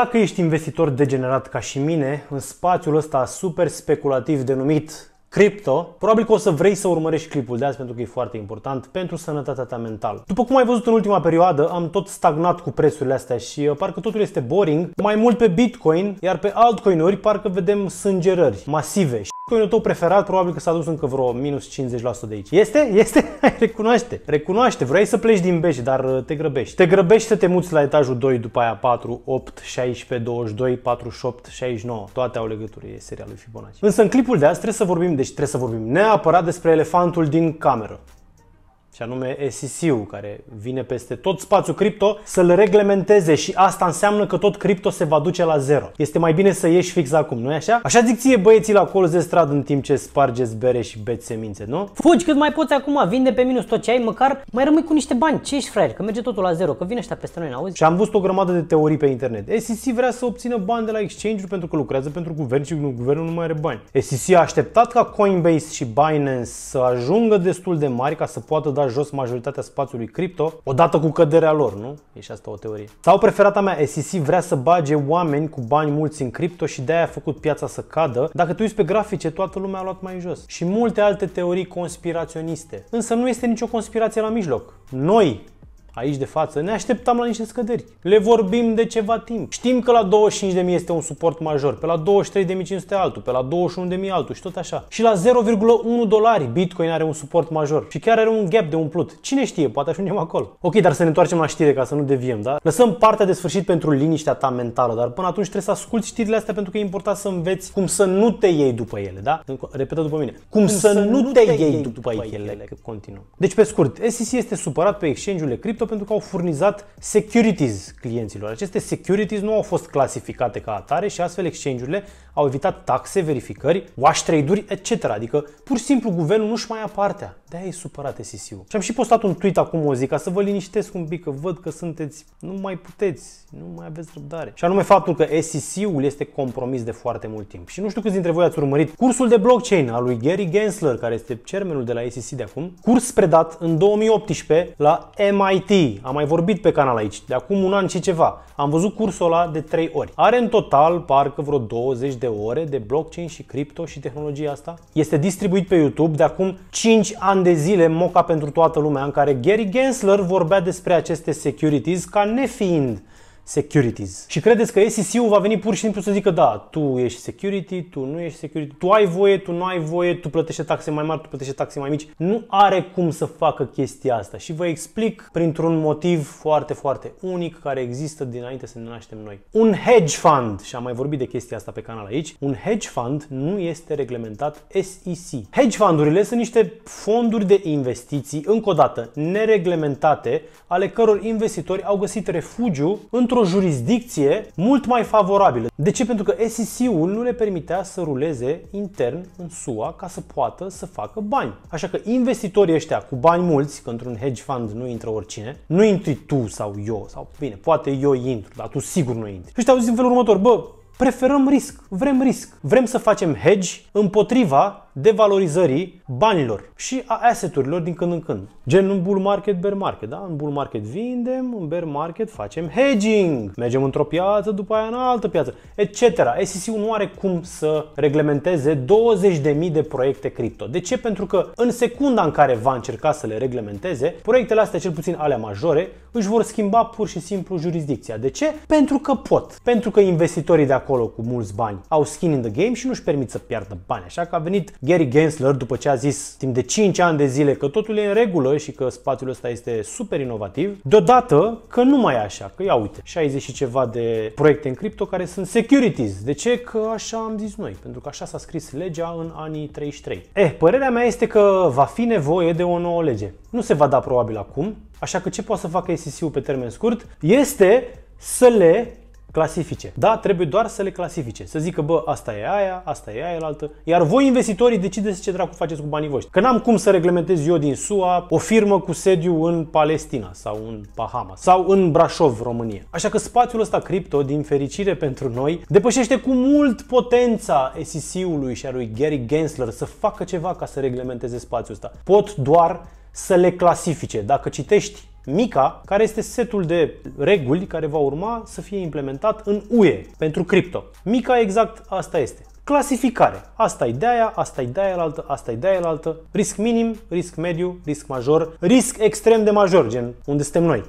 Dacă ești investitor degenerat ca și mine, în spațiul ăsta super speculativ denumit cripto, probabil că o să vrei să urmărești clipul de azi pentru că e foarte important pentru sănătatea ta mentală. După cum ai văzut în ultima perioadă, am tot stagnat cu prețurile astea și uh, parcă totul este boring, mai mult pe Bitcoin, iar pe altcoin-uri parcă vedem sângerări masive. Coinul tău preferat probabil că s-a dus încă vreo minus 50% de aici. Este? Este? recunoaște, recunoaște. Vrei să pleci din beș, dar uh, te grăbești. Te grăbești să te muți la etajul 2, după aia 4, 8, 16, 22, 48, 69. Toate au legătură, e seria lui Fibonacci. Însă în clipul de azi trebuie să vorbim, deci trebuie să vorbim neapărat despre elefantul din cameră și anume SEC-ul, care vine peste tot spațiul cripto, să-l reglementeze și asta înseamnă că tot cripto se va duce la zero. Este mai bine să ieși fix acum, nu-i așa? Așa zic ție băieții la colț de stradă în timp ce spargeți bere și beți semințe, nu? Fugi cât mai poți acum, vinde pe minus tot ce ai, măcar mai rămâi cu niște bani. Ce ești fraier? Că merge totul la zero, că vine ăștia peste noi, auzi? Și am văzut o grămadă de teorii pe internet. SEC vrea să obțină bani de la exchange-uri pentru că lucrează pentru guvern și guvernul nu mai are bani. SEC a așteptat ca Coinbase și Binance să ajungă destul de mari ca să poată da dat jos majoritatea spațiului cripto odată cu căderea lor, nu? E și asta o teorie. Sau preferata mea, SEC vrea să bage oameni cu bani mulți în cripto și de-aia a făcut piața să cadă. Dacă te uiți pe grafice, toată lumea a luat mai jos. Și multe alte teorii conspiraționiste. Însă nu este nicio conspirație la mijloc. Noi, aici de față, ne așteptam la niște scăderi. Le vorbim de ceva timp. Știm că la 25.000 este un suport major, pe la 23.500 altul, pe la 21.000 altul și tot așa. Și la 0,1 dolari Bitcoin are un suport major și chiar are un gap de umplut. Cine știe, poate ajungem acolo. Ok, dar să ne întoarcem la știre ca să nu deviem, da? Lăsăm partea de sfârșit pentru liniștea ta mentală, dar până atunci trebuie să asculti știrile astea pentru că e important să înveți cum să nu te iei după ele, da? Repetă după mine. Cum, cum să, să nu te, te iei după, după ele. ele. Continuăm. Deci pe scurt, SEC este supărat pe exchange-urile cripto cripto pentru că au furnizat securities clienților. Aceste securities nu au fost clasificate ca atare și astfel exchange-urile au evitat taxe, verificări, wash trade-uri, etc. Adică pur și simplu guvernul nu-și mai ia partea. De-aia e supărat sec Și am și postat un tweet acum o zi ca să vă liniștesc un pic, că văd că sunteți, nu mai puteți, nu mai aveți răbdare. Și anume faptul că SEC-ul este compromis de foarte mult timp. Și nu știu câți dintre voi ați urmărit cursul de blockchain al lui Gary Gensler, care este cermenul de la SEC de acum, curs predat în 2018 la MIT, știi, am mai vorbit pe canal aici, de acum un an și ceva. Am văzut cursul ăla de 3 ori. Are în total parcă vreo 20 de ore de blockchain și cripto și tehnologia asta. Este distribuit pe YouTube de acum 5 ani de zile moca pentru toată lumea în care Gary Gensler vorbea despre aceste securities ca nefiind securities. Și credeți că SEC-ul va veni pur și simplu să zică da, tu ești security, tu nu ești security, tu ai voie, tu nu ai voie, tu plătești taxe mai mari, tu plătești taxe mai mici. Nu are cum să facă chestia asta și vă explic printr-un motiv foarte, foarte unic care există dinainte să ne naștem noi. Un hedge fund, și am mai vorbit de chestia asta pe canal aici, un hedge fund nu este reglementat SEC. Hedge fundurile sunt niște fonduri de investiții, încă o dată, nereglementate, ale căror investitori au găsit refugiu într-o o jurisdicție mult mai favorabilă. De ce? Pentru că SEC-ul nu le permitea să ruleze intern în SUA ca să poată să facă bani. Așa că investitorii ăștia cu bani mulți, că într-un hedge fund nu intră oricine, nu intri tu sau eu, sau bine, poate eu intru, dar tu sigur nu intri. Și ăștia au zis în felul următor, bă, preferăm risc, vrem risc, vrem să facem hedge împotriva devalorizării banilor și a asset-urilor din când în când. Gen în bull market, bear market, da? În bull market vindem, în bear market facem hedging, mergem într-o piață, după aia în altă piață, etc. SEC nu are cum să reglementeze 20.000 de proiecte cripto. De ce? Pentru că în secunda în care va încerca să le reglementeze, proiectele astea, cel puțin ale majore, își vor schimba pur și simplu jurisdicția. De ce? Pentru că pot. Pentru că investitorii de acolo cu mulți bani au skin in the game și nu-și permit să piardă bani. Așa că a venit Gary Gensler, după ce a zis timp de 5 ani de zile că totul e în regulă și că spațiul ăsta este super inovativ, deodată că nu mai e așa, că ia uite, 60 și ceva de proiecte în cripto care sunt securities. De ce? Că așa am zis noi, pentru că așa s-a scris legea în anii 33. Eh, părerea mea este că va fi nevoie de o nouă lege. Nu se va da probabil acum, așa că ce poate să facă SEC-ul pe termen scurt este să le clasifice. Da, trebuie doar să le clasifice. Să zică, bă, asta e aia, asta e aia, altă. Iar voi, investitorii, decideți ce dracu faceți cu banii voștri. Că n-am cum să reglementez eu din SUA o firmă cu sediu în Palestina sau în Bahama sau în Brașov, România. Așa că spațiul ăsta cripto, din fericire pentru noi, depășește cu mult potența SEC-ului și a lui Gary Gensler să facă ceva ca să reglementeze spațiul ăsta. Pot doar să le clasifice. Dacă citești MICA, care este setul de reguli care va urma să fie implementat în UE pentru cripto. MICA exact asta este. Clasificare. Asta e de aia, asta e de aia altă, asta e de aia altă. Risc minim, risc mediu, risc major, risc extrem de major, gen unde suntem noi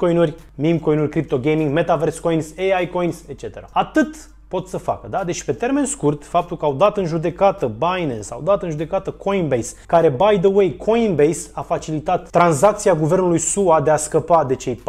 coinuri, meme coinuri, crypto gaming, metaverse coins, AI coins, etc. Atât pot să facă. Da? Deci pe termen scurt, faptul că au dat în judecată Binance, au dat în judecată Coinbase, care, by the way, Coinbase a facilitat tranzacția guvernului SUA de a scăpa de cei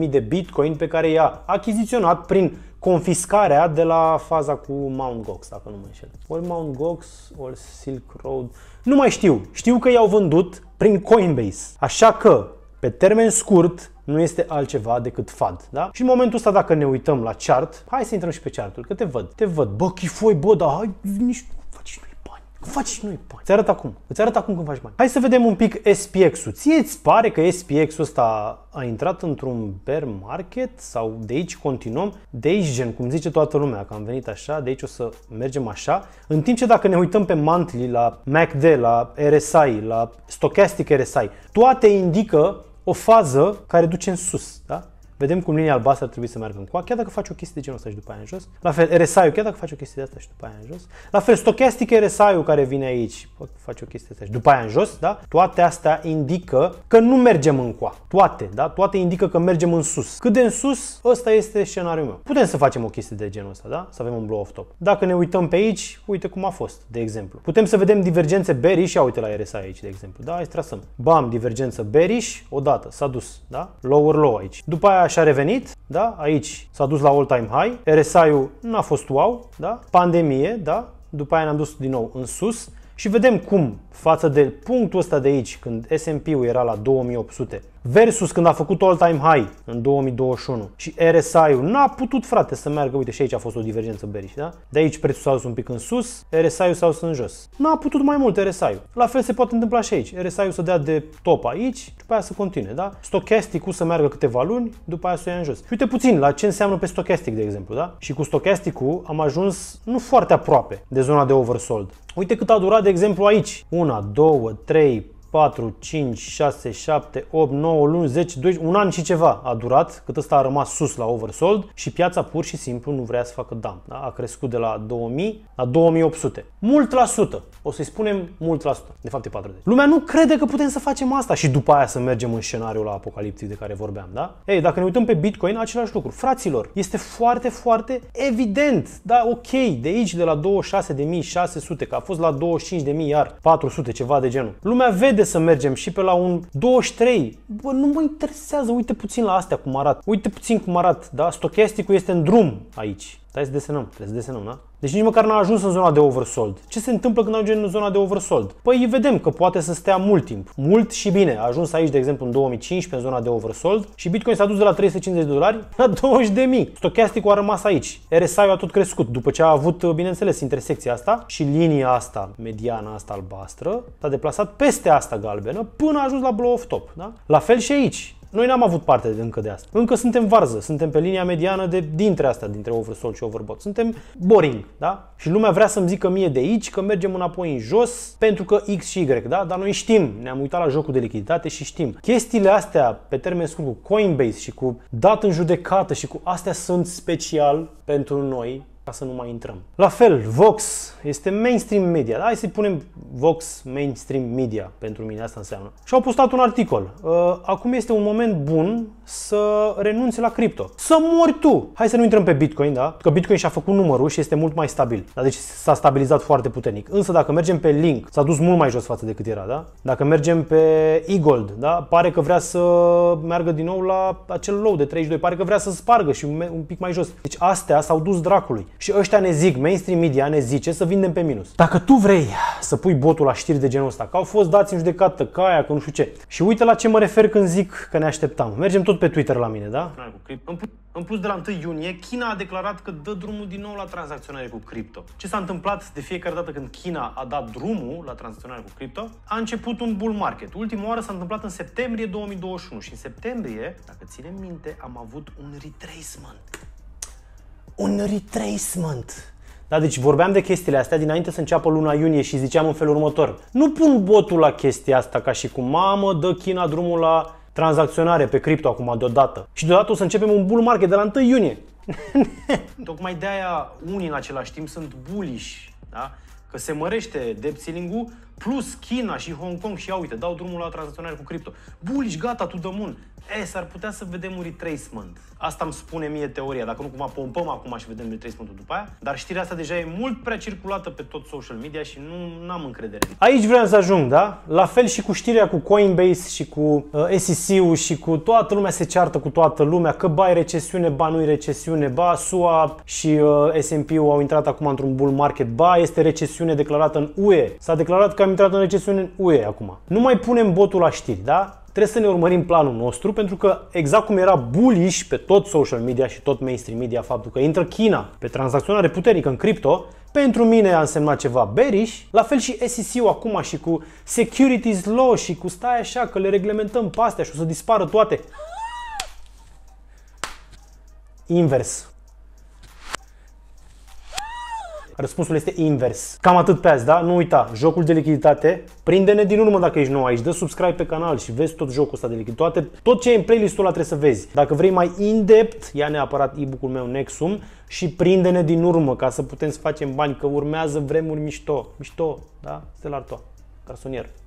40.000 de bitcoin pe care i-a achiziționat prin confiscarea de la faza cu Mount Gox, dacă nu mă înșel. Ori Mount Gox, ori Silk Road, nu mai știu. Știu că i-au vândut prin Coinbase. Așa că pe termen scurt, nu este altceva decât FAD. Da? Și în momentul ăsta, dacă ne uităm la chart, hai să intrăm și pe chartul, că te văd. Te văd. Bă, chifoi, bă, dar hai, nici faci noi bani. Faci și noi bani. Îți arăt acum. Îți arăt acum când faci bani. Hai să vedem un pic SPX-ul. Ție îți pare că SPX-ul ăsta a intrat într-un bear market sau de aici continuăm? De aici gen, cum zice toată lumea, că am venit așa, de aici o să mergem așa. În timp ce dacă ne uităm pe monthly, la MACD, la RSI, la Stochastic RSI, toate indică o fază care duce în sus. Da? Vedem cum linia albastră ar trebui să meargă în coa, chiar dacă faci o chestie de genul ăsta și după aia în jos. La fel, rsi chiar dacă faci o chestie de asta și după aia în jos. La fel, stochastic rsi care vine aici, pot face o chestie de asta și după aia în jos, da? Toate astea indică că nu mergem în coa. Toate, da? Toate indică că mergem în sus. Cât de în sus, ăsta este scenariul meu. Putem să facem o chestie de genul ăsta, da? Să avem un blow-off top. Dacă ne uităm pe aici, uite cum a fost, de exemplu. Putem să vedem divergențe bearish, ia uite la RSI aici, de exemplu, da? Aici trasăm. Bam, divergență bearish, odată, s-a dus, da? Lower low aici. După aia și a revenit, da? aici s-a dus la all-time high, RSI-ul n-a fost wow, da? pandemie, da? după aia ne-am dus din nou în sus și vedem cum față de punctul ăsta de aici, când S&P-ul era la 2800, versus când a făcut all-time high în 2021 și RSI-ul n-a putut, frate, să meargă. Uite, și aici a fost o divergență bearish, da? De aici prețul s-a dus un pic în sus, RSI-ul s-a dus în jos. N-a putut mai mult RSI-ul. La fel se poate întâmpla și aici. RSI-ul să dea de top aici și după aia să continue, da? Stochasticul să meargă câteva luni, după aia să o ia în jos. Și uite puțin la ce înseamnă pe stochastic, de exemplu, da? Și cu stochasticul am ajuns nu foarte aproape de zona de oversold. Uite cât a durat, de exemplu, aici. 1, 2, 3, 4, 5, 6, 7, 8, 9 luni, 10, 12, un an și ceva a durat, cât ăsta a rămas sus la oversold și piața pur și simplu nu vrea să facă dump. Da? A crescut de la 2000 la 2800. Mult la sută. O să-i spunem mult la sută. De fapt e 40. Lumea nu crede că putem să facem asta și după aia să mergem în scenariul la apocaliptic de care vorbeam, da? Ei, dacă ne uităm pe Bitcoin, același lucru. Fraților, este foarte, foarte evident, da, ok, de aici de la 26.600, că a fost la 25.000 iar 400, ceva de genul. Lumea vede haide să mergem și pe la un 23. Bă, nu mă interesează, uite puțin la astea cum arată. Uite puțin cum arată, da? Stochasticul este în drum aici. Stai să desenăm, trebuie să desenăm, da? Deci nici măcar n-a ajuns în zona de oversold. Ce se întâmplă când ajungem în zona de oversold? Păi vedem că poate să stea mult timp. Mult și bine. A ajuns aici, de exemplu, în 2015, în zona de oversold și Bitcoin s-a dus de la 350 de dolari la 20 de mii. Stochasticul a rămas aici. rsi a tot crescut după ce a avut, bineînțeles, intersecția asta și linia asta, mediana asta albastră, s-a deplasat peste asta galbenă până a ajuns la blow-off top. Da? La fel și aici. Noi n-am avut parte de încă de asta. Încă suntem varză, suntem pe linia mediană de dintre asta, dintre oversold și overbought. Suntem boring, da? Și lumea vrea să-mi zică mie de aici că mergem înapoi în jos pentru că X și Y, da? Dar noi știm, ne-am uitat la jocul de lichiditate și știm. Chestiile astea, pe termen scurt, cu Coinbase și cu dat în judecată și cu astea sunt special pentru noi ca să nu mai intrăm. La fel, Vox este mainstream media. Hai să-i punem Vox mainstream media pentru mine, asta înseamnă. Și au postat un articol. Uh, acum este un moment bun să renunți la cripto. Să mori tu! Hai să nu intrăm pe Bitcoin, da? Că Bitcoin și-a făcut numărul și este mult mai stabil. Da? Deci s-a stabilizat foarte puternic. Însă dacă mergem pe Link, s-a dus mult mai jos față decât era, da? Dacă mergem pe eGold, da? Pare că vrea să meargă din nou la acel low de 32, pare că vrea să spargă și un pic mai jos. Deci astea s-au dus dracului și ăștia ne zic, mainstream media ne zice să vindem pe minus. Dacă tu vrei să pui botul la știri de genul ăsta, că au fost dați în judecată, că aia, că nu știu ce. Și uite la ce mă refer când zic că ne așteptam. Mergem tot pe Twitter la mine, da? În plus, de la 1 iunie, China a declarat că dă drumul din nou la tranzacționare cu cripto. Ce s-a întâmplat de fiecare dată când China a dat drumul la tranzacționare cu cripto? A început un bull market. Ultima oară s-a întâmplat în septembrie 2021 și în septembrie, dacă ținem minte, am avut un retracement un retracement. Da, deci vorbeam de chestiile astea dinainte să înceapă luna iunie și ziceam în felul următor. Nu pun botul la chestia asta ca și cum mamă dă China drumul la tranzacționare pe cripto acum deodată. Și deodată o să începem un bull market de la 1 iunie. Tocmai de aia unii în același timp sunt bullish, da? că se mărește debt ceiling plus China și Hong Kong și ia uite, dau drumul la tranzacționare cu cripto. Bullish, gata, tu the moon. E, s-ar putea să vedem un retracement. Asta îmi spune mie teoria, dacă nu cumva pompăm acum și vedem retracementul după aia, dar știrea asta deja e mult prea circulată pe tot social media și nu am încredere. Aici vreau să ajung, da? La fel și cu știrea cu Coinbase și cu uh, SEC-ul și cu toată lumea se ceartă cu toată lumea că ba e recesiune, ba nu e recesiune, ba SUA și uh, S&P-ul au intrat acum într-un bull market, ba este recesiune declarată în UE. S-a declarat că am intrat în recesiune în UE acum. Nu mai punem botul la știri, da? trebuie să ne urmărim planul nostru, pentru că exact cum era bullish pe tot social media și tot mainstream media faptul că intră China pe tranzacționare puternică în cripto, pentru mine a însemnat ceva bearish, la fel și SEC-ul acum și cu securities law și cu stai așa că le reglementăm pe astea și o să dispară toate. Invers. Răspunsul este invers. Cam atât pe azi, da? Nu uita, jocul de lichiditate, prinde-ne din urmă dacă ești nou aici, dă subscribe pe canal și vezi tot jocul ăsta de lichiditate, tot ce e în playlistul ăla trebuie să vezi. Dacă vrei mai in-depth, ia neapărat e-book-ul meu Nexum și prinde-ne din urmă ca să putem să facem bani, că urmează vremuri mișto, mișto, da? Stelar toa. garsonier.